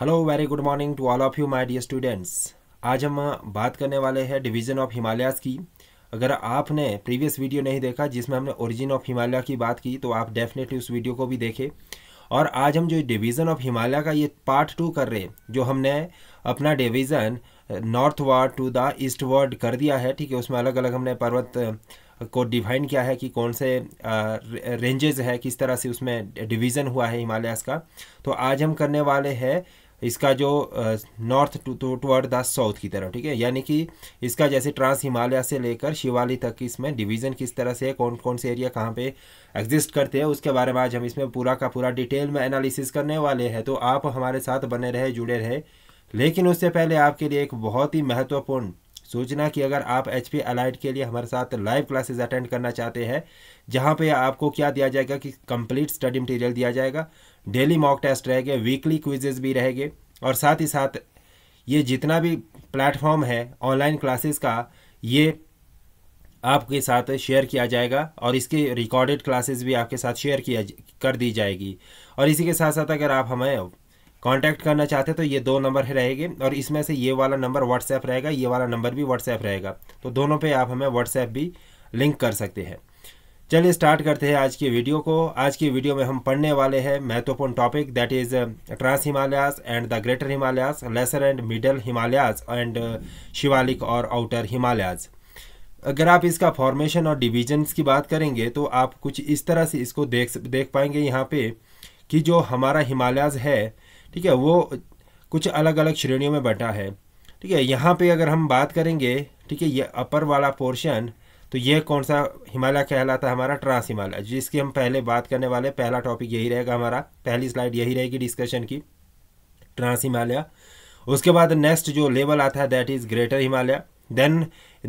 Hello very good morning to all of you my dear students आज हम बात करने वाले हैं डिवीजन ऑफ हिमालयस की अगर आपने प्रीवियस वीडियो नहीं देखा जिसमें हमने ओरिजिन ऑफ हिमालय की बात की तो आप डेफिनेटली उस वीडियो को भी देखें और आज हम जो डिवीज़न ऑफ हिमालय का ये पार्ट टू कर रहे हैं जो हमने अपना division north ward to the east ward कर दिया है ठीक है उसमें अलग अलग हमने पर्वत को डिफाइन किया है कि कौन से रेंजेज़ है किस तरह से उसमें डिवीज़न हुआ है हिमालयस का तो आज हम करने वाले हैं इसका जो नॉर्थ टूवर्ड द साउथ की तरफ ठीक है यानी कि इसका जैसे ट्रांस हिमालय से लेकर शिवाली तक इसमें डिवीज़न किस तरह से है कौन कौन से एरिया कहाँ पे एग्जिस्ट करते हैं उसके बारे में आज हम इसमें पूरा का पूरा डिटेल में एनालिसिस करने वाले हैं तो आप हमारे साथ बने रहे जुड़े रहे लेकिन उससे पहले आपके लिए एक बहुत ही महत्वपूर्ण सूचना कि अगर आप एच पी अलाइट के लिए हमारे साथ लाइव क्लासेज अटेंड करना चाहते हैं जहाँ पर आपको क्या दिया जाएगा कि कंप्लीट स्टडी मटेरियल दिया जाएगा डेली मॉक टेस्ट रहेंगे वीकली क्विजेज भी रहेंगे और साथ ही साथ ये जितना भी प्लेटफॉर्म है ऑनलाइन क्लासेस का ये आपके साथ शेयर किया जाएगा और इसके रिकॉर्डेड क्लासेस भी आपके साथ शेयर किया कर दी जाएगी और इसी के साथ साथ अगर आप हमें कांटेक्ट करना चाहते हैं तो ये दो नंबर रहेंगे और इसमें से ये वाला नंबर व्हाट्सएप रहेगा ये वाला नंबर भी व्हाट्सएप रहेगा तो दोनों पे आप हमें व्हाट्सएप भी लिंक कर सकते हैं चलिए स्टार्ट करते हैं आज की वीडियो को आज की वीडियो में हम पढ़ने वाले हैं महत्वपूर्ण topic that is trans Himalayas and the greater Himalayas lesser and middle Himalayas and Shivalik और आउटर हिमालयाज अगर आप इसका फॉर्मेशन और डिविजन्स की बात करेंगे तो आप कुछ इस तरह से इसको देख देख पाएंगे यहाँ पे कि जो हमारा हिमालयाज है ठीक है वो कुछ अलग अलग श्रेणियों में बटा है ठीक है यहाँ पे अगर हम बात करेंगे ठीक है ये अपर वाला पोर्शन तो यह कौन सा हिमालय कहलाता है हमारा ट्रांस हिमालय जिसकी हम पहले बात करने वाले पहला टॉपिक यही रहेगा हमारा पहली स्लाइड यही रहेगी डिस्कशन की ट्रांस हिमालय उसके बाद नेक्स्ट जो लेवल आता है that is greater Himalaya then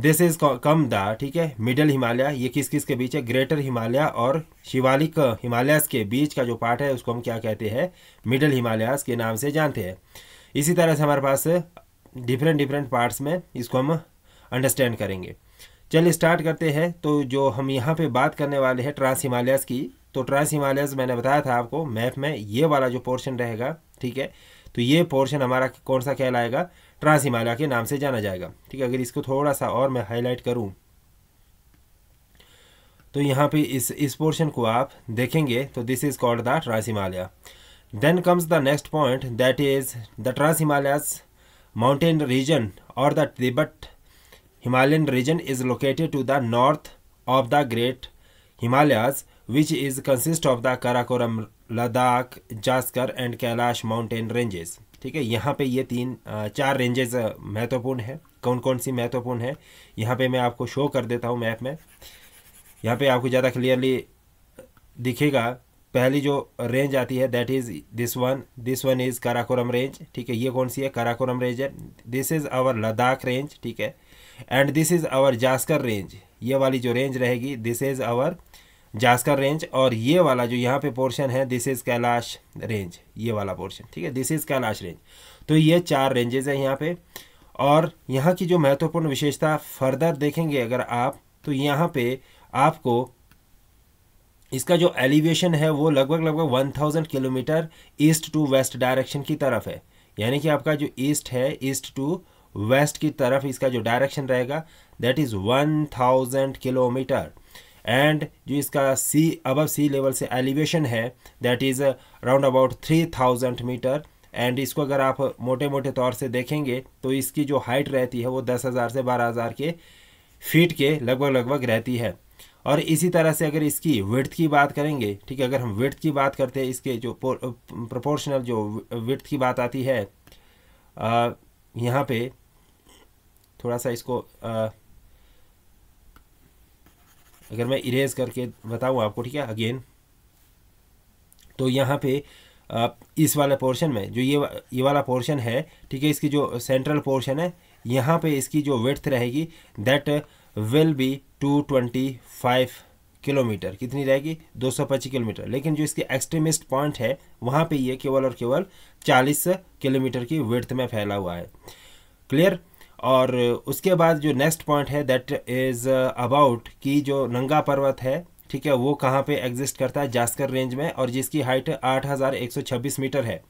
this is come the ठीक है मिडल हिमालय ये किस किस के बीच है ग्रेटर हिमालय और शिवालिक हिमालयस के बीच का जो पार्ट है उसको हम क्या कहते हैं मिडल हिमालयस के नाम से जानते हैं इसी तरह से हमारे पास डिफरेंट डिफरेंट पार्ट्स में इसको हम अंडरस्टैंड करेंगे चलिए स्टार्ट करते हैं तो जो हम यहाँ पे बात करने वाले हैं ट्रांस हिमालयस की तो ट्रांस हिमालयस मैंने बताया था आपको मैप में ये वाला जो पोर्शन रहेगा ठीक है तो ये पोर्शन हमारा कौन सा कहलाएगा ट्रांस हिमालय के नाम से जाना जाएगा ठीक है अगर इसको थोड़ा सा और मैं हाईलाइट करूँ तो यहाँ पे इस इस पोर्शन को आप देखेंगे तो this is called the trans Himalaya then comes the next point that is the trans Himalayas mountain region और the Tibet Himalayan region is located to the north of the Great Himalayas, which is consist of the Karakoram, Ladakh, Jaskar and Kailash mountain ranges. ठीक है यहाँ पे ये तीन चार ranges महत्वपूर्ण है कौन कौन सी महत्वपूर्ण है यहाँ पे मैं आपको शो कर देता हूँ मैप में यहाँ पे आपको ज़्यादा क्लियरली दिखेगा पहली जो रेंज आती है that is this one this one is Karakoram range ठीक है ये कौन सी है काराकोरम रेंज है this is our Ladakh range ठीक है and this is our Zanskar range ये वाली जो रेंज रहेगी this is our Zanskar range और ये वाला जो यहाँ पे पोर्शन है दिस इज़ कैलाश रेंज ये वाला पोर्शन ठीक है दिस इज़ कैलाश रेंज तो ये चार रेंजेज़ हैं यहाँ पे और यहाँ की जो महत्वपूर्ण विशेषता फर्दर देखेंगे अगर आप तो यहाँ पे आपको इसका जो एलिवेशन है वो लगभग लगभग 1000 kilometre east to west direction की तरफ है यानी कि आपका जो ईस्ट है ईस्ट टू वेस्ट की तरफ इसका जो डायरेक्शन रहेगा that is one thousand kilometre and जो इसका सी अब सी लेवल से एलिवेशन है that is round about three thousand metre and इसको अगर आप मोटे मोटे तौर से देखेंगे तो इसकी जो हाइट रहती है वो दस हज़ार से बारह हज़ार के फीट के लगभग लगभग रहती है और इसी तरह से अगर इसकी वर्थ की बात करेंगे ठीक है अगर हम विर्थ की बात करते हैं इसके जो प्रोपोर्शनल जो विर्थ की बात आती है यहाँ पे थोड़ा सा इसको आ, अगर मैं इरेज करके बताऊँ आपको ठीक है अगेन तो यहाँ पे आ, इस वाले पोर्शन में जो ये ये वाला पोर्शन है ठीक है इसकी जो सेंट्रल पोर्शन है यहाँ पे इसकी जो वेथ रहेगी that will be two twenty five kilometre कितनी रहेगी दो सौ पच्चीस किलोमीटर लेकिन जो इसके एक्सट्रीमिस्ट पॉइंट है वहाँ पे ये केवल और केवल चालीस किलोमीटर की वेथ में फैला हुआ है क्लियर और उसके बाद जो नेक्स्ट पॉइंट है दैट इज़ अबाउट कि जो नंगा पर्वत है ठीक है वो कहाँ पे एग्जिस्ट करता है जास्कर रेंज में और जिसकी हाइट 8126 मीटर है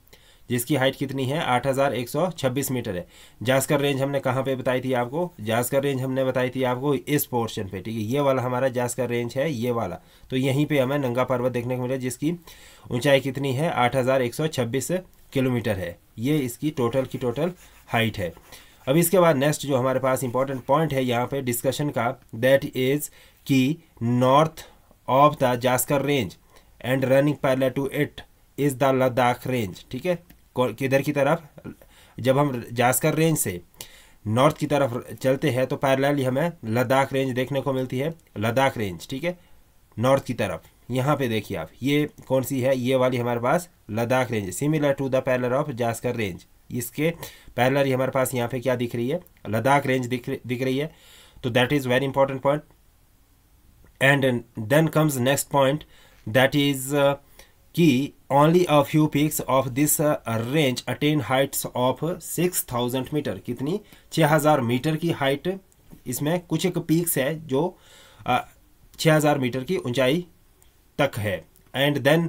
जिसकी हाइट कितनी है 8126 मीटर है जास्कर रेंज हमने कहाँ पे बताई थी आपको जास्कर रेंज हमने बताई थी आपको इस पोर्शन पे ठीक है ये वाला हमारा जास्कर रेंज है ये वाला तो यहीं पे हमें नंगा पर्वत देखने को मिला जिसकी ऊंचाई कितनी है 8126 किलोमीटर है ये इसकी टोटल की टोटल हाइट है अब इसके बाद नेक्स्ट जो हमारे पास इंपॉर्टेंट पॉइंट है यहाँ पे डिस्कशन का दैट इज कि north of the Zanskar range and running parallel to it is the Ladakh range ठीक है किधर की तरफ जब हम जास्कर रेंज से नॉर्थ की तरफ चलते हैं तो पैरेलली हमें लद्दाख रेंज देखने को मिलती है लद्दाख रेंज ठीक है नॉर्थ की तरफ यहाँ पे देखिए आप ये कौन सी है ये वाली हमारे पास Ladakh range similar to the parallel of Zanskar range इसके पैरलर हमारे पास यहाँ पे क्या दिख रही है लद्दाख रेंज दिख दिख रही है तो that is very important point and then comes next point that is कि a few few of this range attain heights of six thousand metre कितनी हजार मीटर की हाइट इसमें कुछ एक पीक्स है जो छः हजार मीटर की ऊंचाई तक है एंड देन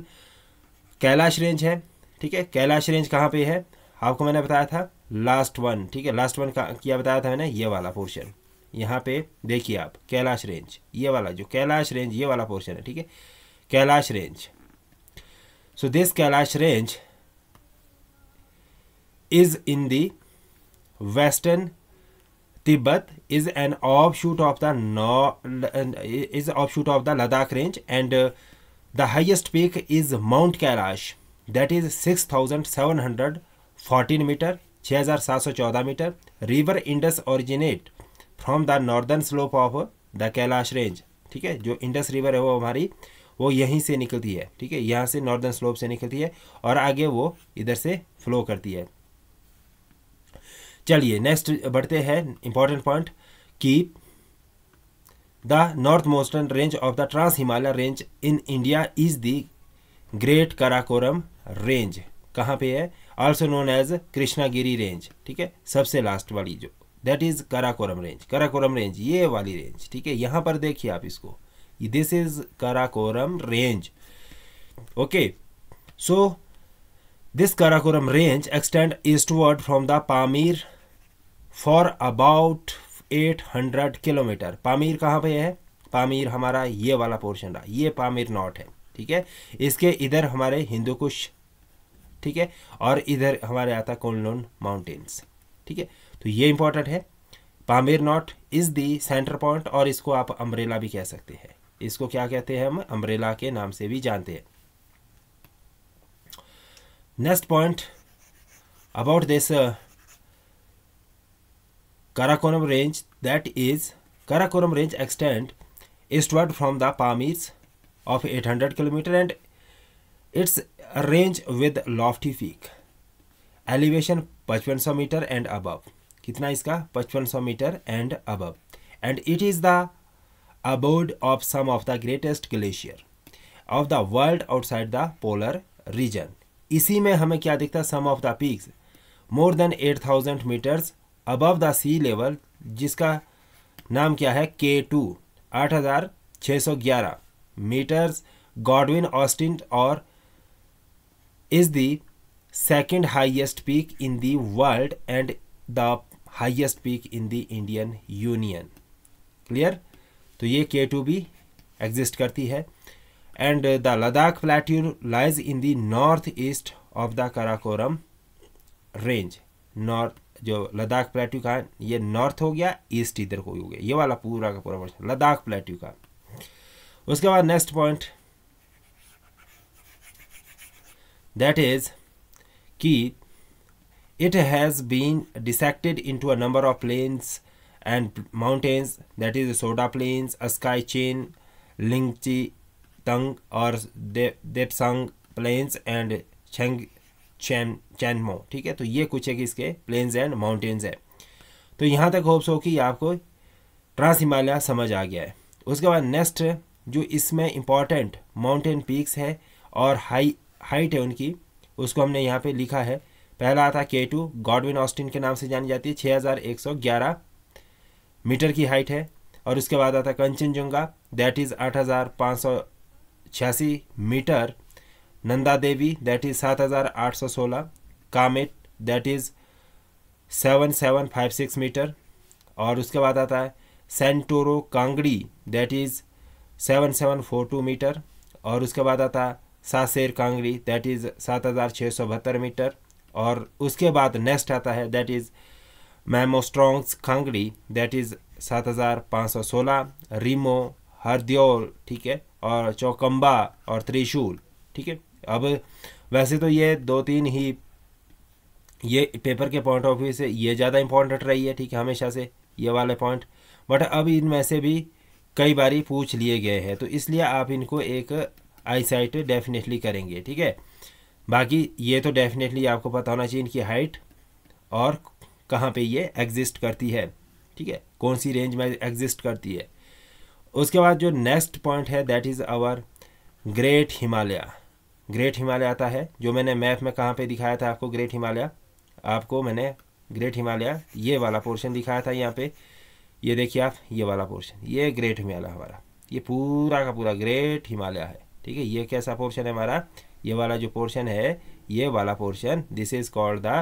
कैलाश रेंज है ठीक है कैलाश रेंज कहाँ पे है आपको मैंने बताया था लास्ट वन ठीक है लास्ट वन का क्या बताया था मैंने ये वाला पोर्शन यहाँ पे देखिए आप कैलाश रेंज ये वाला जो कैलाश रेंज ये वाला पोर्शन है ठीक है Kailash range so this Kailash range is in the western shoot of the नॉ is of shoot of the Ladakh range and the highest peak is mount Kailash that is six thousand seven hundred fourteen metre 6714 metre river Indus originate from the northern slope of the Kailash range ठीक है जो Indus river है वो हमारी वो यहीं से निकलती है ठीक है यहाँ से नॉर्दर्न स्लोप से निकलती है और आगे वो इधर से फ्लो करती है चलिए नेक्स्ट बढ़ते हैं इंपॉर्टेंट पॉइंट कि the north most range of the trans Himalaya range in India is the great Karakoram range कहाँ पे है also known as Krishnagiri range ठीक है सबसे लास्ट वाली जो that is Karakoram range Karakoram range ये वाली रेंज ठीक है यहां पर देखिए आप इसको this is Karakoram range okay so this Karakoram range extend eastward from the Pamir for about 800 kilometre Pamir कहाँ पे है पामीर हमारा ये वाला पोर्शन रहा ये पामीर नॉट है ठीक है इसके इधर हमारे हिंदू कुश ठीक है और इधर हमारे आता कौन लोन माउंटेन्स ठीक है तो ये इंपॉर्टेंट है Pamir knot is the centre point और इसको आप अम्ब्रेला भी कह सकते हैं इसको क्या कहते हैं हम अम्ब्रेला के नाम से भी जानते हैं next point about this Karakoram range that is Karakoram range extend eastward from the Pamirs of 800 kilometre and its range with lofty peak elevation 5500 metre and above कितना इसका 5500 metre and above and it is the abode of some of the greatest glacier of the world outside the polar region इसी में हमें क्या दिखता है some of the peaks more than 8000 metres above the sea level जिसका नाम क्या है के टू आठ हज़ार छः सौ ग्यारह मीटर्स गॉडविन ऑस्टिन और is the second highest peak in the world and the highest peak in the Indian Union. Clear? तो ये के टू भी एग्जिस्ट करती है and the Ladakh plateau lies in the north east of the Karakoram range north जो Ladakh plateau का ये north हो गया ईस्ट इधर को हो गया ये वाला पूरा का पूरा वर्ष लद्दाख प्लेट्यू का उसके बाद नेक्स्ट पॉइंट that is कि it has been dissected into a number of plains and mountains that is soda plains sky chain lingchi tang or depsang plains and cheng चैन चैनमो ठीक है तो ये कुछ है कि इसके प्लेन्स एंड माउंटेन्स है तो यहाँ तक होप्स हो कि आपको ट्रांस हिमालय समझ आ गया है उसके बाद नेक्स्ट जो इसमें इम्पॉर्टेंट माउंटेन पीक्स है और हाई हाइट है उनकी उसको हमने यहाँ पे लिखा है पहला था के टू गॉडविन ऑस्टिन के नाम से जानी जाती है छः हज़ार एक सौ ग्यारह मीटर की हाइट है और उसके बाद आता है कंचनजंगा दैट इज़ आठ हज़ार पाँच सौ छियासी मीटर नंदा देवी दैट इज़ सात हज़ार आठ सौ सोलह Kamet that is seven seven five six metre और उसके बाद आता है Saltoro Kangri that is seven seven four two metre और उसके बाद आता है सासेर कांगड़ी दैट इज़ सात हज़ार छः सौ बहत्तर मीटर और उसके बाद नेक्स्ट आता है दैट इज़ मैमो स्ट्रोंग्स कांगड़ी दैट इज़ सात हज़ार पाँच सौ सोलह रिमो हरद्योल ठीक है और चौकम्बा और त्रिशूल ठीक है अब वैसे तो ये दो तीन ही ये पेपर के पॉइंट ऑफ व्यू से ये ज़्यादा इंपॉर्टेंट रही है ठीक है हमेशा से ये वाले पॉइंट बट अब इनमें से भी कई बारी पूछ लिए गए हैं तो इसलिए आप इनको एक आईसाइट डेफिनेटली करेंगे ठीक है बाकी ये तो डेफिनेटली आपको पता होना चाहिए इनकी हाइट और कहाँ पे ये एग्जिस्ट करती है ठीक है कौन सी रेंज में एग्जिस्ट करती है उसके बाद जो नेक्स्ट पॉइंट है that is our great Himalaya great Himalaya आता है जो मैंने मैप में कहाँ पे दिखाया था आपको ग्रेट हिमालय आपको मैंने ग्रेट हिमालय ये वाला पोर्शन दिखाया था यहाँ पे ये देखिए आप ये वाला पोर्शन ये ग्रेट हिमालय हमारा ये पूरा का पूरा ग्रेट हिमालय है ठीक है ये कैसा पोर्शन है हमारा ये वाला जो पोर्शन है ये वाला portion this is called the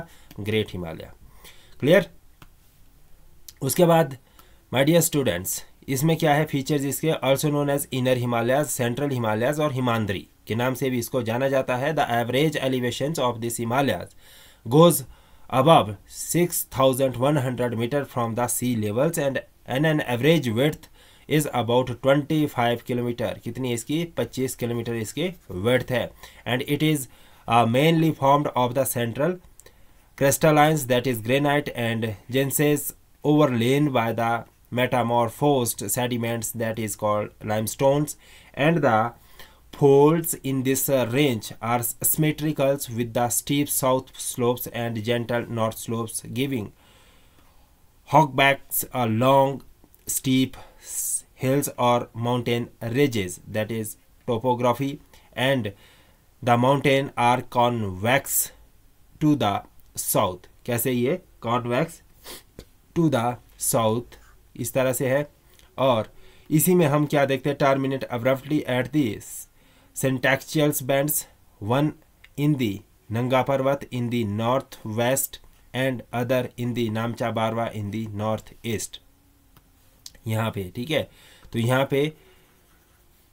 great Himalaya clear उसके बाद माय डियर स्टूडेंट्स इसमें क्या है फीचर्स इसके also known as inner Himalayas central Himalayas और हिमांद्री के नाम से भी इसको जाना जाता है the average elevation of this Himalayas goes one hundred metre from the sea levels and an an average width Is about 25 kilometre कितनी है इसकी 25 किलोमीटर इसकी वेथ है and it is mainly formed of the central crystallines that is granite overlain by the metamorphosed sediments that is called limestones and the folds in this range are symmetrical with the steep south slopes and gentle north slopes giving hogback's long steep hills or mountain ridges that is topography and the mountain are convex to the south कैसे ये convex to the south इस तरह से है और इसी में हम क्या देखते हैं terminate abruptly at the syntaxials bends one in the Nanga Parbat in the north west and other in the Namcha Barwa in the north east यहाँ पे ठीक है तो यहाँ पे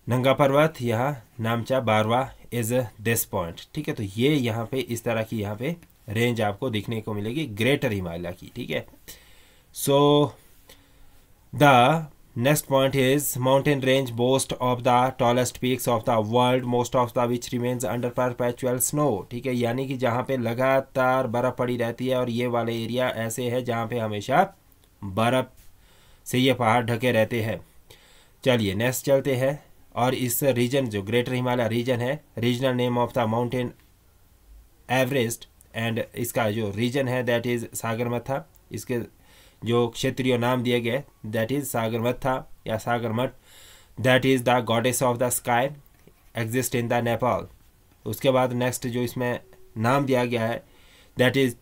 नंगा पर्वत यहाँ नामचा बारवा इज दिस पॉइंट ठीक है तो ये यहाँ पे इस तरह की यहाँ पे रेंज आपको देखने को मिलेगी ग्रेटर हिमालय की ठीक है so the next point is mountain range boasts of the tallest peaks of the world most of the which remains under perpetual snow ठीक है यानी कि जहाँ पे लगातार बर्फ़ पड़ी रहती है और ये वाले एरिया ऐसे है जहाँ पे हमेशा बर्फ़ से ये पहाड़ ढके रहते हैं चलिए नेक्स्ट चलते हैं और इस रीजन जो ग्रेटर हिमालय रीजन है regional name of the mountain Everest and इसका जो रीजन है दैट इज़ सागरमथा इसके जो क्षेत्रीय नाम दिए गए दैट इज़ सागरमथा या Sagarmatha that is the goddess of the sky exist in the Nepal उसके बाद नेक्स्ट जो इसमें नाम दिया गया है that is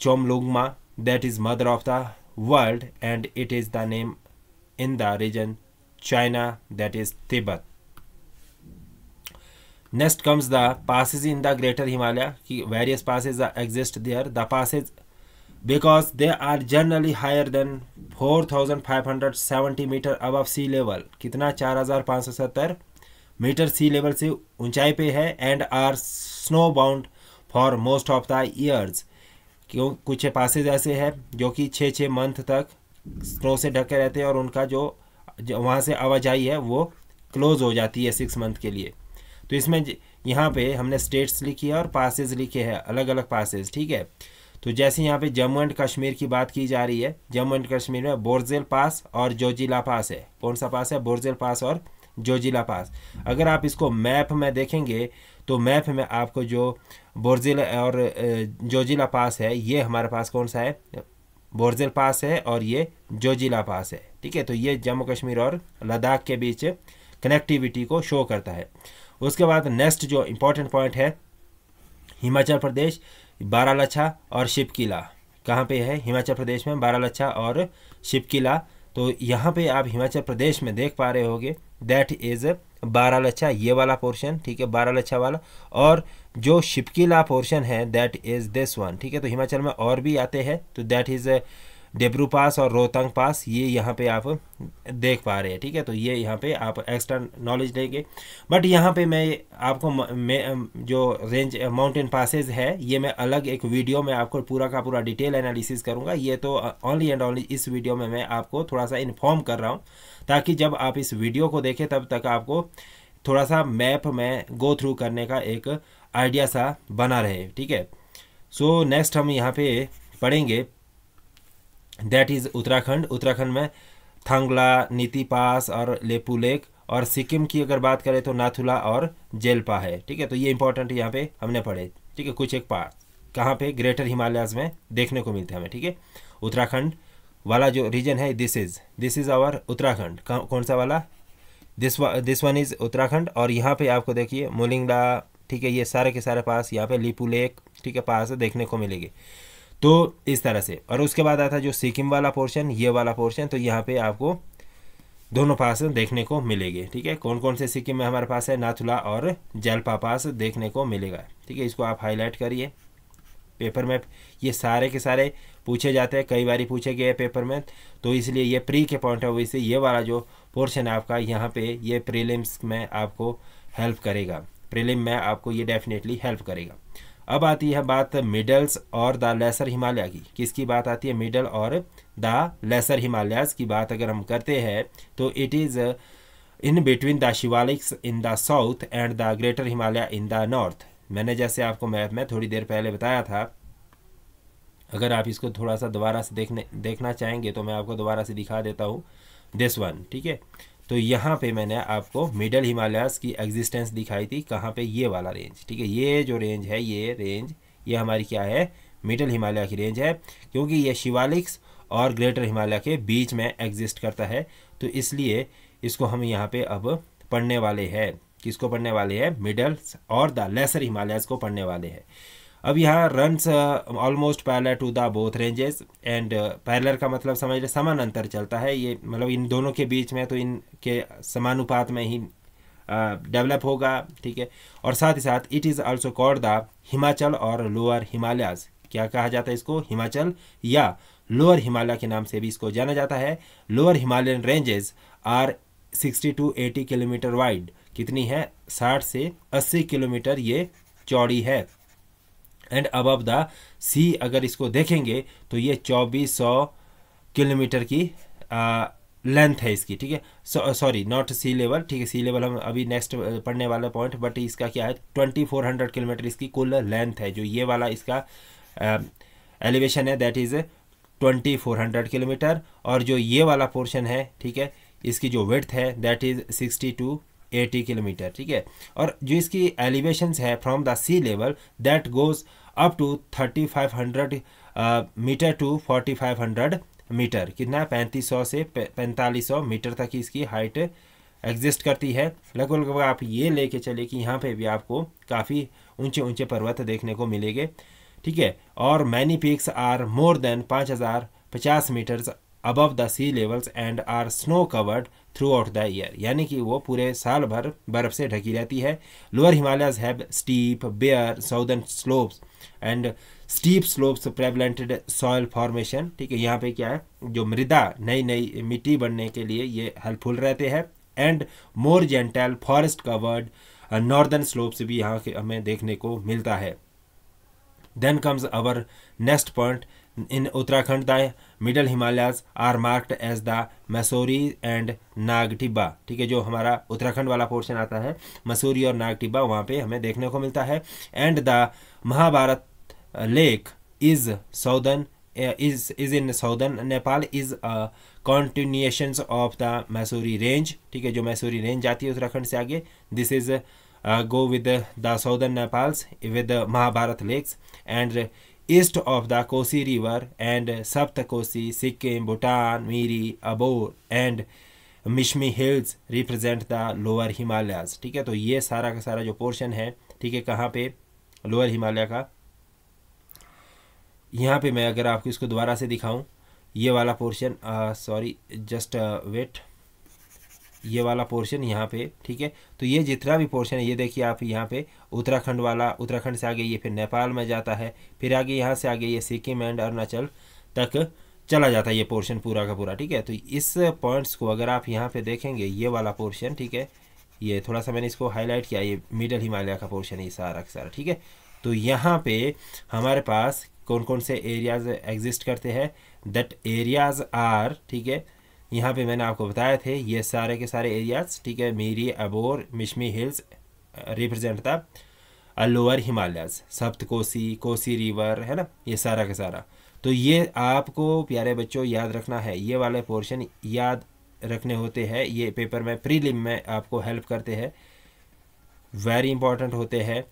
Chomolungma that is mother of the world and it is the name in the region China that is Tibet. Next comes the passes in the Greater Himalaya. Various passes exist there. The passes because they are generally higher than 4570 meter above sea level. Kitna 4570 meter sea level se unchai pe hai and are snow bound for most of the years. क्यों कुछ Passage ऐसे हैं जो कि छः छः month तक snow से ढके रहते हैं और उनका जो, वहाँ से आवाजाही है वो क्लोज हो जाती है सिक्स मंथ के लिए तो इसमें यहाँ पे हमने स्टेट्स लिखी है और पासेज लिखे हैं अलग अलग पासेज ठीक है तो जैसे यहाँ पे जम्मू एंड कश्मीर की बात की जा रही है जम्मू एंड कश्मीर में बोरजेल पास और जोजिला पास है कौन सा पास है बोरजेल पास और जोजिला पास अगर आप इसको मैप में देखेंगे तो मैप में आपको जो बोर्जिल और जोजिला पास है ये हमारे पास कौन सा है बोरजेल पास है और ये जोजिला पास है ठीक है तो ये जम्मू कश्मीर और लद्दाख के बीच कनेक्टिविटी को शो करता है उसके बाद नेक्स्ट जो इम्पोर्टेंट पॉइंट है हिमाचल प्रदेश बारालछा और शिपकिला कहाँ पे है हिमाचल प्रदेश में बारालछा और शिपकिला तो यहाँ पे आप हिमाचल प्रदेश में देख पा रहे होगे दैट इज़ बारालछा ये वाला पोर्शन ठीक है बारालछा वाला और जो शिपकिला पोर्शन है दैट इज़ दिस वन ठीक है तो हिमाचल में और भी आते हैं तो दैट इज़ डेब्रू पास और रोहतांग पास ये यहाँ पे आप देख पा रहे हैं ठीक है तो ये यहाँ पे आप एक्स्ट्रा नॉलेज लेंगे बट यहाँ पे मैं आपको मैं जो रेंज माउंटेन पासेज है ये मैं अलग एक वीडियो में आपको पूरा का पूरा डिटेल एनालिसिस करूँगा ये तो ओनली एंड ओनली इस वीडियो में मैं आपको थोड़ा सा इन्फॉर्म कर रहा हूँ ताकि जब आप इस वीडियो को देखें तब तक आपको थोड़ा सा मैप में गो थ्रू करने का एक आइडिया सा बना रहे ठीक है सो नेक्स्ट हम यहाँ पे पढ़ेंगे दैट इज़ उत्तराखंड उत्तराखंड में थंगला नीति पास और लेपू लेक और सिक्किम की अगर बात करें तो नाथुला और जेलपा है ठीक है तो ये इंपॉर्टेंट यहाँ पे हमने पढ़े ठीक है कुछ एक पार कहाँ पे ग्रेटर हिमालयाज में देखने को मिलते हैं हमें ठीक है उत्तराखंड वाला जो रीजन है this is this is our Uttarakhand कौन सा वाला this this one is Uttarakhand और यहाँ पे आपको देखिए मोलिंगला ठीक है ये सारे के सारे पास यहाँ पे लिपू लेक ठीक है पास देखने को मिलेगी तो इस तरह से और उसके बाद आता जो सिक्किम वाला पोर्शन ये वाला पोर्शन तो यहाँ पे आपको दोनों पास देखने को मिलेंगे ठीक है कौन कौन से सिक्किम में हमारे पास है नाथुला और जलपा पास देखने को मिलेगा ठीक है इसको आप हाईलाइट करिए पेपर में ये सारे के सारे पूछे जाते हैं कई बार पूछे गए पेपर में तो इसलिए ये प्री के पॉइंट ऑफ व्यू से ये वाला जो पोर्शन आपका यहाँ पे ये प्रीलिम्स में आपको हेल्प करेगा प्रीलिम में आपको ये डेफिनेटली हेल्प करेगा अब आती है बात मिडल्स और द लेसर हिमालय की किसकी बात आती है मिडल और द लेसर हिमालयाज की बात अगर हम करते हैं तो it is in between the Shivaliks in the south and the greater Himalaya in the north मैंने जैसे आपको मैप में थोड़ी देर पहले बताया था अगर आप इसको थोड़ा सा दोबारा से देखने देखना चाहेंगे तो मैं आपको दोबारा से दिखा देता हूँ दिस वन ठीक है तो यहाँ पे मैंने आपको मिडल हिमालयस की एग्जिस्टेंस दिखाई थी कहाँ पे ये वाला रेंज ठीक है ये जो रेंज है ये रेंज ये हमारी क्या है मिडल हिमालय की रेंज है क्योंकि ये शिवालिक्स और ग्रेटर हिमालय के बीच में एग्जिस्ट करता है तो इसलिए इसको हम यहाँ पे अब पढ़ने वाले हैं किसको पढ़ने वाले हैं मिडल्स और द लेसर हिमालयाज को पढ़ने वाले हैं अब यहाँ runs almost parallel to the both ranges and parallel का मतलब समझ लें समान अंतर चलता है ये मतलब इन दोनों के बीच में तो इनके समानुपात में ही डेवलप uh, होगा ठीक है और साथ ही साथ it is also called the Himachal और लोअर हिमालयाज क्या कहा जाता है इसको हिमाचल या लोअर हिमालय के नाम से भी इसको जाना जाता है lower Himalayan ranges are 60 to 80 kilometre wide कितनी है 60 से 80 किलोमीटर ये चौड़ी है एंड अबव द सी अगर इसको देखेंगे तो ये चौबीस सौ किलोमीटर की लेंथ है इसकी ठीक है सॉरी नॉट सी लेवल ठीक है सी लेवल हम अभी नेक्स्ट uh, पढ़ने वाला पॉइंट बट इसका क्या है ट्वेंटी फोर हंड्रेड किलोमीटर इसकी कुल लेंथ है जो ये वाला इसका एलिवेशन uh, है that is twenty four hundred kilometre और जो ये वाला पोर्शन है ठीक है इसकी जो विथ है that is sixty to eighty kilometre ठीक है और जो इसकी एलिवेशन है from the sea level that goes up to thirty five hundred metre to forty five hundred metre कितना पैंतीस सौ से पैंतालीस सौ मीटर तक इसकी हाइट एग्जिस्ट करती है लगभग लगभग आप ये लेके चले कि यहाँ पे भी आपको काफ़ी ऊंचे ऊंचे पर्वत देखने को मिलेंगे ठीक है और many peaks are more than पाँच हज़ार पचास metres above the sea levels and are snow covered throughout the year यानी कि वो पूरे साल भर बर्फ से ढकी रहती है lower Himalayas have steep bare southern slopes and steep slopes prevented soil formation ठीक है यहाँ पे क्या है जो मृदा नई नई मिट्टी बनने के लिए ये हेल्पफुल रहते हैं and more gentle forest covered northern slopes भी यहाँ के हमें देखने को मिलता है then comes our next point in Uttarakhand the middle Himalayas are marked as the Mussoorie and Nag Tibba ठीक है जो हमारा उत्तराखंड वाला पोर्शन आता है मसूरी और नाग टिब्बा वहाँ पे हमें देखने को मिलता है and the Mahabharat Lekh is southern is is in southern Nepal is a of the Mussoorie range ठीक है जो मैसूरी रेंज जाती है उत्तराखंड से आगे this is go with the southern Nepals with Mahabharat Lekhs and east of the Kosi River and Saptakosi, Sikkim, Bhutan, Miri, Abor and Mishmi hills represent the lower Himalayas ठीक है तो ये सारा का सारा जो पोर्शन है ठीक है कहाँ पे लोअर हिमालय का यहाँ पे मैं अगर आपको इसको दोबारा से दिखाऊं ये वाला पोर्शन सॉरी जस्ट वेट ये वाला पोर्शन यहाँ पे ठीक है तो ये जितना भी पोर्शन है ये देखिए आप यहाँ पे उत्तराखंड वाला उत्तराखंड से आगे ये फिर नेपाल में जाता है फिर आगे यहाँ से आगे ये सिक्किम एंड अरुणाचल तक चला जाता है ये पोर्शन पूरा का पूरा ठीक है तो इस पॉइंट्स को अगर आप यहाँ पे देखेंगे ये वाला पोर्शन ठीक है ये थोड़ा सा मैंने इसको हाईलाइट किया ये मिडल हिमालय का पोर्शन है सारा सारा ठीक है तो यहाँ पे हमारे पास कौन कौन से एरियाज एग्जिस्ट करते हैं दैट एरियाज आर ठीक है यहाँ पे मैंने आपको बताए थे ये सारे के सारे एरियाज ठीक है मीरी अबोर मिशमी हिल्स रिप्रेजेंट था अलोअर हिमालयाज सप्त कोसी कोसी रिवर है ना ये सारा का सारा तो ये आपको प्यारे बच्चों याद रखना है ये वाले पोर्शन याद रखने होते हैं ये पेपर में प्रीलिम में आपको हेल्प करते हैं वेरी इंपॉर्टेंट होते हैं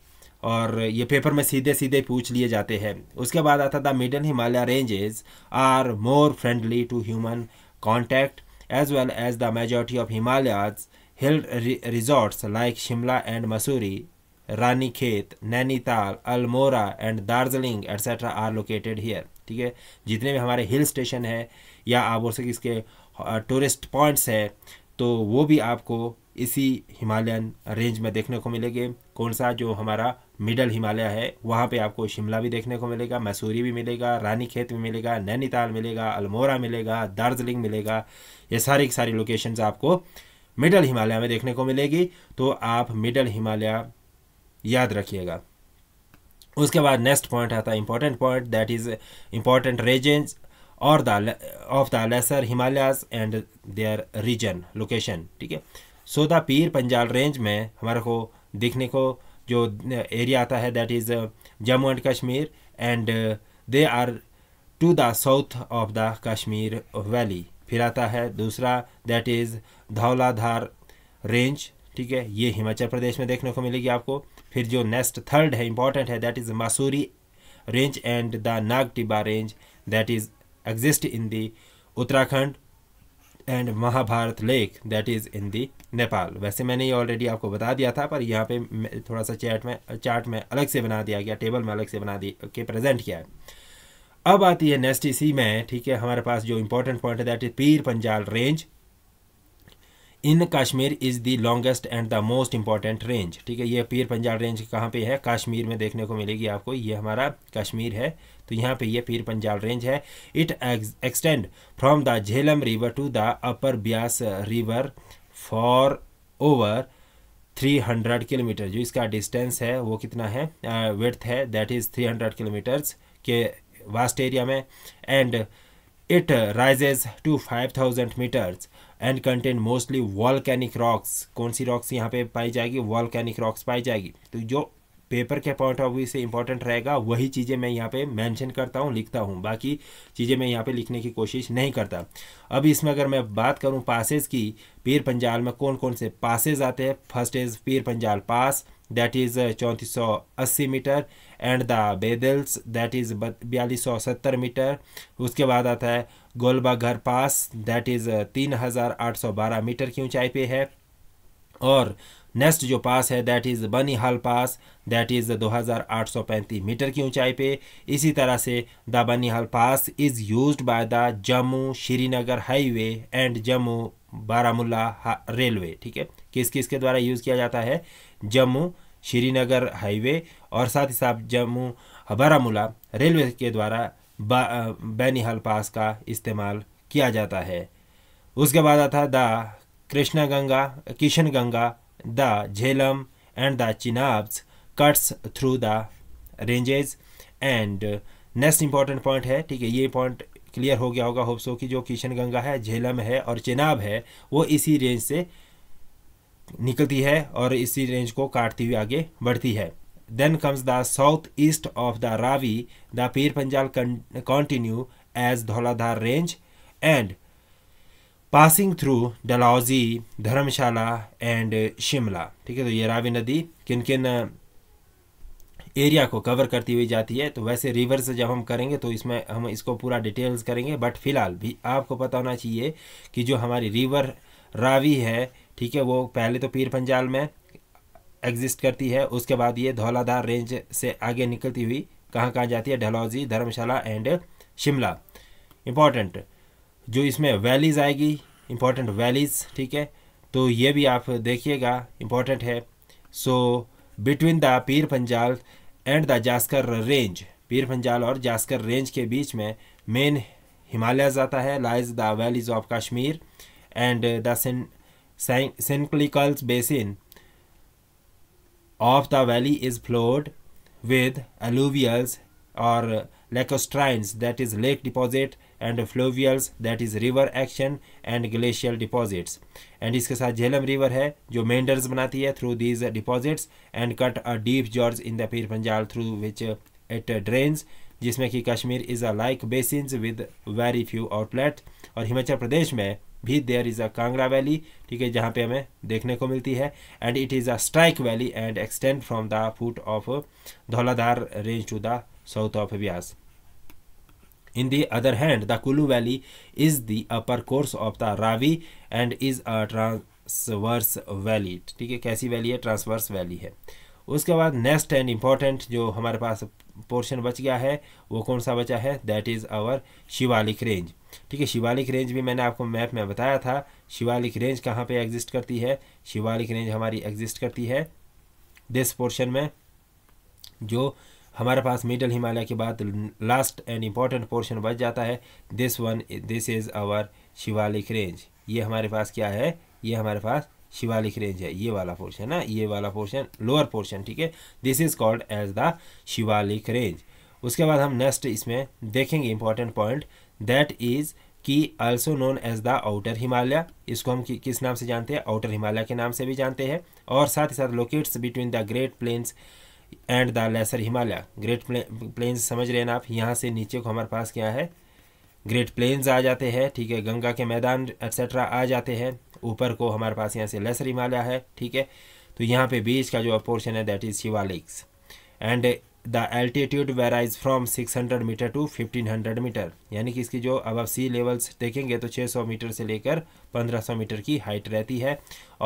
और ये पेपर में सीधे सीधे पूछ लिए जाते हैं उसके बाद आता था middle Himalaya ranges are more friendly to human contact as well as the majority of Himalayas hill re resorts like Shimla and masuri rani khet Nainital, Almora and Darjeeling etc. are located here. ठीक है जितने भी हमारे hill station है या आप बोल सके इसके टूरिस्ट पॉइंट्स है तो वो भी आपको इसी हिमालयन रेंज में देखने को मिलेंगे कौन सा जो हमारा मिडल हिमालय है वहाँ पे आपको शिमला भी देखने को मिलेगा मसूरी भी मिलेगा रानीखेत भी मिलेगा नैनीताल मिलेगा अल्मोरा मिलेगा दार्जिलिंग मिलेगा ये सारी की सारी लोकेशंस आपको मिडल हिमालय में देखने को मिलेगी तो आप मिडल हिमालय याद रखिएगा उसके बाद नेक्स्ट पॉइंट आता है important point that is important ranges और the of the lesser Himalayas and their region location ठीक है so the Pir Panjal range में हमारे को देखने को जो एरिया आता है that is Jammu and Kashmir and they are to the south of the Kashmir valley फिर आता है दूसरा दैट इज़ धौलाधार रेंज ठीक है ये हिमाचल प्रदेश में देखने को मिलेगी आपको फिर जो नेक्स्ट थर्ड है इंपॉर्टेंट है that is Mussoorie range and the Nag Tibba range that is exist in the Uttarakhand and Mahabharat Lekh that is in the Nepal वैसे मैंने ये ऑलरेडी आपको बता दिया था पर यहाँ पे थोड़ा सा चैट में चार्ट में अलग से बना दिया गया टेबल में अलग से बना दी के प्रेजेंट किया है अब आती है नेस्ट इसी में ठीक है हमारे पास जो इंपॉर्टेंट पॉइंट है that is Pir Panjal range in Kashmir is the longest and the most important range ठीक है ये पीर पंजाल रेंज कहाँ पे है कश्मीर में देखने को मिलेगी आपको ये हमारा कश्मीर है तो यहाँ पे ये पीर पंजाल रेंज है it extend from the Jhelum river to the upper Beas river for over 300 kilometre जो इसका डिस्टेंस है वो कितना है वेथ है दैट इज़ 300 किलोमीटर्स के वास्ट एरिया में and it rises to 5000 metres and contain mostly volcanic rocks कौन सी रॉक्स यहाँ पे पाई जाएगी वॉलकैनिक रॉक्स पाई जाएगी तो जो पेपर के पॉइंट ऑफ व्यू से इंपॉर्टेंट रहेगा वही चीज़ें मैं यहाँ पे मेंशन करता हूँ लिखता हूँ बाकी चीज़ें मैं यहाँ पे लिखने की कोशिश नहीं करता अब इसमें अगर मैं बात करूँ पासेज की पीर पंजाल में कौन कौन से पासेज आते हैं फर्स्ट इज़ पीर पंजाल पास दैट इज़ चौंतीस सौ अस्सी मीटर एंड द बेदल्स दैट इज़ बयालीस सौ सत्तर मीटर उसके बाद आता है गोलबा घर पास दैट इज़ तीन हज़ार आठ सौ बारह मीटर की ऊंचाई पे है और नेक्स्ट जो पास है that is Banihal pass that is 2835 metre की ऊंचाई पे इसी तरह से the Banihal pass is used by the Jammu Srinagar highway and Jammu Baramulla railway ठीक है किस किस के द्वारा यूज़ किया जाता है जम्मू श्रीनगर हाईवे और साथ ही साथ जम्मू बारामूला रेलवे के द्वारा बैनिहाल पास का इस्तेमाल किया जाता है उसके बाद आता है the Krishna Ganga Kishan Ganga the Jhelum and the Chenabs cuts through the ranges and next important point है ठीक है ये पॉइंट क्लियर हो गया होगा होप्सो की जो किशन गंगा है झेलम है और चेनाब है वो इसी रेंज से निकलती है और इसी रेंज को काटती हुई आगे बढ़ती है then comes the south east of the Ravi the Pir Panjal continue as Dhauladhar range and passing through Dalhousie Dharamshala and Shimla ठीक है तो ये रावी नदी किन किन एरिया को कवर करती हुई जाती है तो वैसे रिवर्स जब हम करेंगे तो इसमें हम इसको पूरा डिटेल्स करेंगे बट फिलहाल भी आपको पता होना चाहिए कि जो हमारी रिवर रावी है ठीक है वो पहले तो पीर पंजाल में एग्जिस्ट करती है उसके बाद ये धौलाधार रेंज से आगे निकलती हुई कहाँ कहाँ जाती है डलहौजी धर्मशाला एंड शिमला इम्पॉर्टेंट जो इसमें वैलीज़ आएगी इंपॉर्टेंट वैलीज़ ठीक है तो ये भी आप देखिएगा इम्पॉर्टेंट है सो between the Pir Panjal and the Zanskar range Pir Panjal और जास्कर रेंज के बीच में मेन हिमालयाज आता है lies the valleys of Kashmir and the synclinals basin of the valley is floored with alluvials और lacustrines that is lake deposit and fluvials that is river action and glacial deposits and इसके साथ Jhelum river है जो meanders बनाती है through these deposits and cut a deep gorge in the Pir Panjal through which it drains जिसमें कि Kashmir is a lake basin with very few outlet और हिमाचल प्रदेश में भी there is a Kangra valley ठीक है जहाँ पे हमें देखने को मिलती है and it is a strike valley and extend from the foot of Dhauladhar range to the south of Beas In the other hand, the Kulu Valley is the upper course of the Ravi and is a transverse valley ठीक है कैसी valley है transverse valley है उसके बाद next and important जो हमारे पास portion बच गया है वो कौन सा बचा है that is our Shivalik range ठीक है शिवालिक रेंज भी मैंने आपको मैप में बताया था शिवालिक रेंज कहाँ पे एग्जिस्ट करती है शिवालिक रेंज हमारी एग्जिस्ट करती है दिस पोर्शन में जो हमारे पास मिडल हिमालय के बाद लास्ट एंड इम्पॉर्टेंट पोर्शन बच जाता है this one this is our Shivalik range ये हमारे पास क्या है ये हमारे पास शिवालिक रेंज है ये वाला पोर्शन है ये वाला पोर्शन लोअर पोर्शन ठीक है this is called as the Shivalik range उसके बाद हम नेक्स्ट इसमें देखेंगे इंपॉर्टेंट पॉइंट दैट इज़ कि also known as the outer Himalaya इसको हम कि, किस नाम से जानते हैं आउटर हिमालय के नाम से भी जानते हैं और साथ ही साथ locates between the great plains and the lesser Himalaya great plains समझ रहे हैं आप यहाँ से नीचे को हमारे पास क्या है ग्रेट प्लेन्स आ जाते हैं ठीक है गंगा के मैदान एक्सेट्रा आ जाते हैं ऊपर को हमारे पास यहाँ से लेसर हिमालय है ठीक है तो यहाँ पे बीच का जो पोर्शन है that is Shivaliks and the altitude varies from 600 metre to 1500 metre यानी कि इसकी जो अब सी लेवल्स देखेंगे तो 600 मीटर से लेकर 1500 मीटर की हाइट रहती है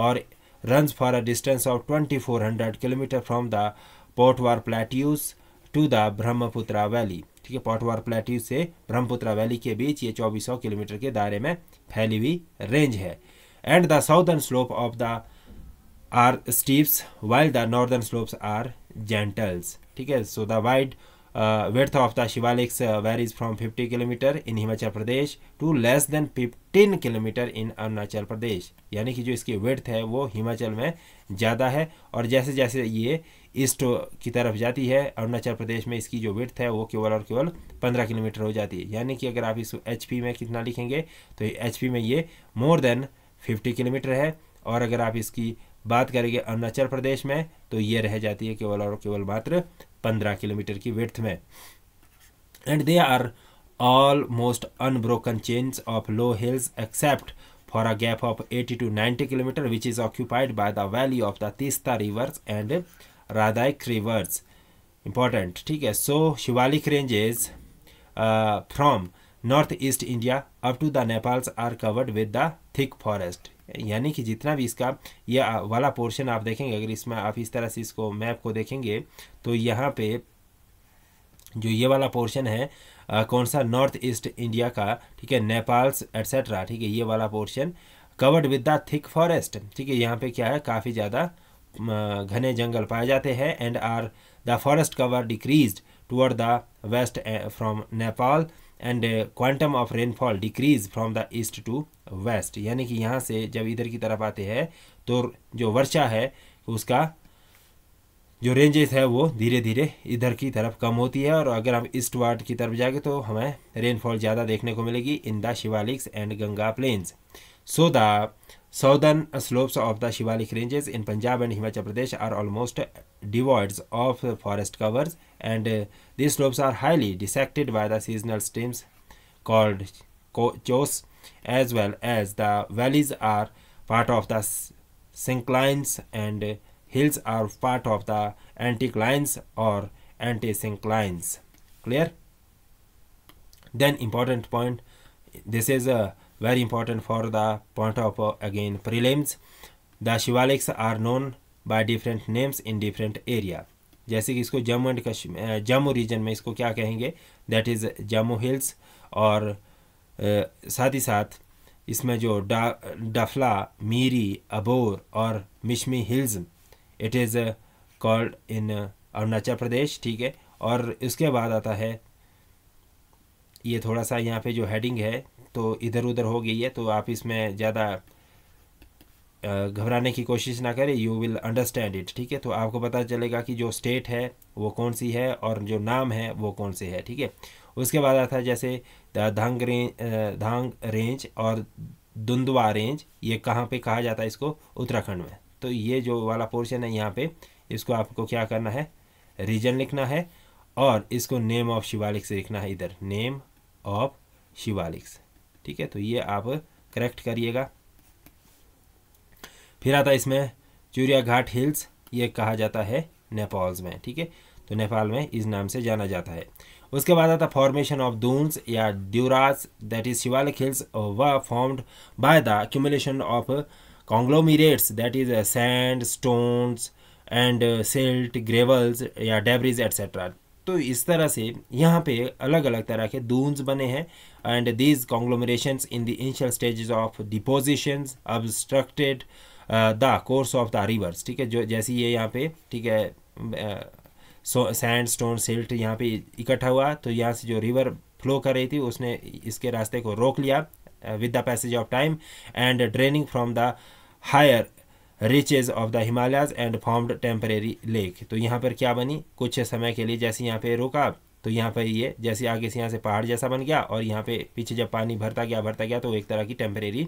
और run for a distance of 2400 kilometre from the Potwar plateaus to the Brahmaputra valley ठीक है पोटवार प्लेट्यूस से ब्रह्मपुत्रा वैली के बीच ये 2400 किलोमीटर के दायरे में फैली हुई रेंज है and the southern slope of the are steeps while the northern slopes are gentles ठीक है so the wide width of the Shivaliks varies from from 50 kilometre in Himachal Pradesh to less than 15 kilometre in Arunachal Pradesh यानी कि जो इसकी width है वो हिमाचल में ज़्यादा है और जैसे जैसे ये ईस्ट की तरफ जाती है अरुणाचल प्रदेश में इसकी जो विर्थ है वो केवल और केवल पंद्रह किलोमीटर हो जाती है यानी कि अगर आप इस एच में कितना लिखेंगे तो एच में ये मोर देन फिफ्टी किलोमीटर है और अगर आप इसकी बात करेंगे अरुणाचल प्रदेश में तो ये रह जाती है केवल और केवल मात्र पंद्रह किलोमीटर की विर्थ में and they are almost unbroken chains of low hills except for a gap of 80 to 90 kilometre which is occupied by the valley of the Teesta rivers and Raidak rivers important ठीक है so Shivalik ranges from north east India up to the Nepals are covered with the thick forest यानी कि जितना भी इसका यह वाला portion आप देखेंगे अगर इसमें आप इस तरह से इसको मैप को देखेंगे तो यहाँ पे जो ये वाला पोर्शन है आ, uh, कौन सा नॉर्थ ईस्ट इंडिया का ठीक है नेपाल्स एट्सेट्रा ठीक है ये वाला portion covered with the thick forest ठीक है यहाँ पे क्या है काफ़ी ज़्यादा घने जंगल पाए जाते हैं and are the forest cover decrease toward the west from Nepal and quantum of rainfall decrease from the east to west यानी कि यहाँ से जब इधर की तरफ आते हैं तो जो वर्षा है उसका जो रेंजेस है वो धीरे धीरे इधर की तरफ कम होती है और अगर हम ईस्ट वार्ड की तरफ जाएंगे तो हमें रेनफॉल ज़्यादा देखने को मिलेगी in the Shivaliks and Ganga plains so the Southern slopes of the Shivalik ranges in Punjab and Himachal Pradesh are almost devoid of forest covers and uh, these slopes are highly dissected by the seasonal streams called chos as well as the valleys are part of the synclines and hills are part of the anticlines or anti-synclines. clear then important point this is a uh, very important for the point of uh, again prelims the shivaliks are known by different names in different area जैसे कि इसको Jammu and Kashmir Jammu region में इसको क्या कहेंगे that is Jammu hills और साथ ही साथ इसमें जो डा डफला मीरी अबोर और Mishmi hills it is called in Arunachal Pradesh ठीक है और इसके बाद आता है ये थोड़ा सा यहाँ पे जो हेडिंग है तो इधर उधर हो गई है तो आप इसमें ज़्यादा घबराने की कोशिश ना करें यू विल अंडरस्टैंड इट ठीक है तो आपको पता चलेगा कि जो स्टेट है वो कौन सी है और जो नाम है वो कौन से है ठीक है उसके बाद आता है जैसे धांग रें धांग रेंज और दुंदवा रेंज ये कहाँ पे कहा जाता है इसको उत्तराखंड में तो ये जो वाला पोर्शन है यहाँ पे इसको आपको क्या करना है रीजन लिखना है और इसको नेम ऑफ शिवालिक्स लिखना है इधर नेम ऑफ शिवालिक्स ठीक है तो ये आप करेक्ट करिएगा फिर आता है इसमें चूरिया घाट हिल्स ये कहा जाता है नेपाल्स में ठीक है तो नेपाल में इस नाम से जाना जाता है उसके बाद आता फॉर्मेशन ऑफ दूंस या Duars that is Shivalik hills were formed by the accumulation of conglomerates that is sandstones and silt gravels या डेबरीज एट्सेट्रा तो इस तरह से यहाँ पे अलग अलग तरह के दूंस बने हैं and these conglomeration in the initial stages of deposition obstructed the course of the rivers ठीक है जो जैसे ये यहाँ पे ठीक है सैंड स्टोन सिल्ट यहाँ पे इकट्ठा हुआ तो यहाँ से जो रिवर फ्लो कर रही थी उसने इसके रास्ते को रोक लिया with the passage of time and draining from the higher reaches of the Himalayas and formed temporary lake तो यहाँ पर क्या बनी कुछ समय के लिए जैसे यहाँ पे रोका तो यहाँ पर ये जैसे आगे से यहाँ से पहाड़ जैसा बन गया और यहाँ पे पीछे जब पानी भरता गया भरता गया तो एक तरह की टेम्परेरी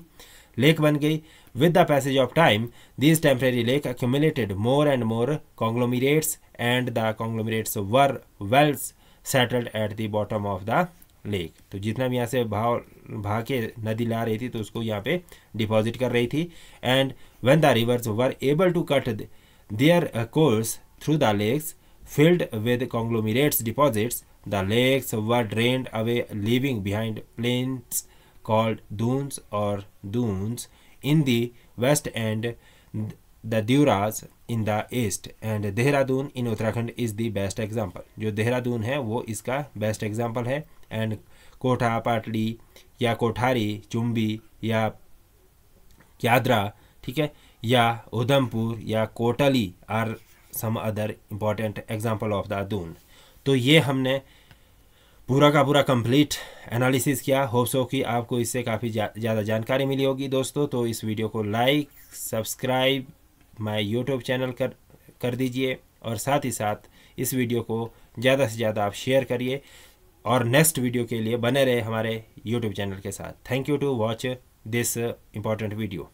लेक बन गई with the passage of time this temporary lake accumulated more and more conglomerates and the conglomerates were wells settled at the bottom of the lake तो जितना भी यहाँ से भाव भाग के नदी ला रही थी तो उसको यहाँ पे डिपॉजिट कर रही थी and when the rivers were able to cut their course through the lakes filled with conglomerates deposits the lakes were drained away leaving behind plains called Doons और Doons in the west and the Duars in the east and Dehradun in Uttarakhand is the best example जो देहरादून है वो इसका best example है and कोठा पाटली या कोठारी चुम्बी या क्यादरा ठीक है या उधमपुर या Kotli are some other important example of the Doon तो ये हमने पूरा का पूरा कंप्लीट एनालिसिस किया होप्सो कि आपको इससे काफ़ी ज़्यादा जा, जानकारी मिली होगी दोस्तों तो इस वीडियो को like subscribe my YouTube channel कर कर दीजिए और साथ ही साथ इस वीडियो को ज़्यादा से ज़्यादा आप शेयर करिए और नेक्स्ट वीडियो के लिए बने रहे हमारे यूट्यूब चैनल के साथ thank you to watch this important video